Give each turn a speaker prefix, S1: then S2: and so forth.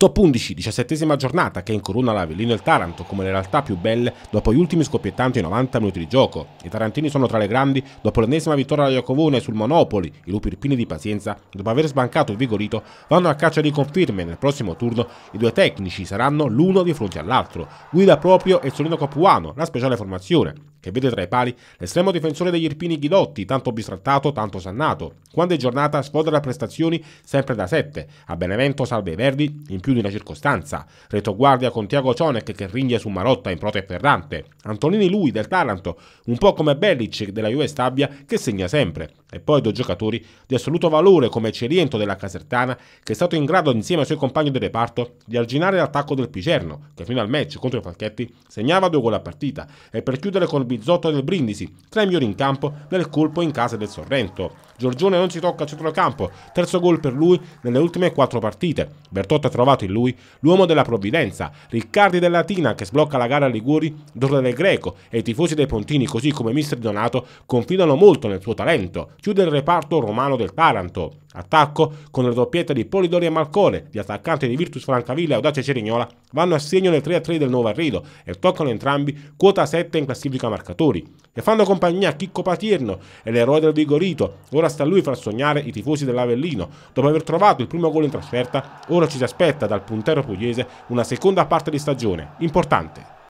S1: Top 11, diciassettesima giornata che incorona l'Avellino e il Taranto come le realtà più belle dopo gli ultimi scoppiettanti 90 minuti di gioco. I tarantini sono tra le grandi dopo l'ennesima vittoria da Iacovone sul Monopoli, i Lupi Irpini di pazienza, dopo aver sbancato il Vigorito, vanno a caccia di conferme e nel prossimo turno i due tecnici saranno l'uno di fronte all'altro. Guida proprio e Solino Capuano, la speciale formazione che vede tra i pali l'estremo difensore degli Irpini Ghidotti, tanto bistrattato, tanto sannato. Quando è giornata sfodera prestazioni sempre da 7, a Benevento salve i Verdi in più di una circostanza, retroguardia con Tiago Cionek che ringhia su Marotta in prote e ferrante, Antonini lui del Taranto, un po' come Bellic della Juve Stabia che segna sempre e poi due giocatori di assoluto valore come Ceriento della Casertana, che è stato in grado insieme ai suoi compagni di reparto di arginare l'attacco del Picerno, che fino al match contro i Falchetti segnava due gol a partita, e per chiudere col Bizzotto del Brindisi, tre migliori in campo nel colpo in casa del Sorrento. Giorgione non si tocca a centrocampo, terzo gol per lui nelle ultime quattro partite. Bertotta ha trovato in lui l'uomo della provvidenza, Riccardi della Tina che sblocca la gara a Liguri, Dore del Greco e i tifosi dei Pontini così come mister Donato confidano molto nel suo talento, chiude il reparto romano del Taranto. Attacco con la doppietta di Polidori e Malcone, gli attaccanti di Virtus Francavilla e Audace Cerignola vanno a segno nel 3-3 del nuovo arrivo e toccano entrambi quota 7 in classifica marcatori. E fanno compagnia a Chicco Patierno e l'eroe del Vigorito, ora sta a lui far sognare i tifosi dell'Avellino. Dopo aver trovato il primo gol in trasferta, ora ci si aspetta dal puntero pugliese una seconda parte di stagione importante.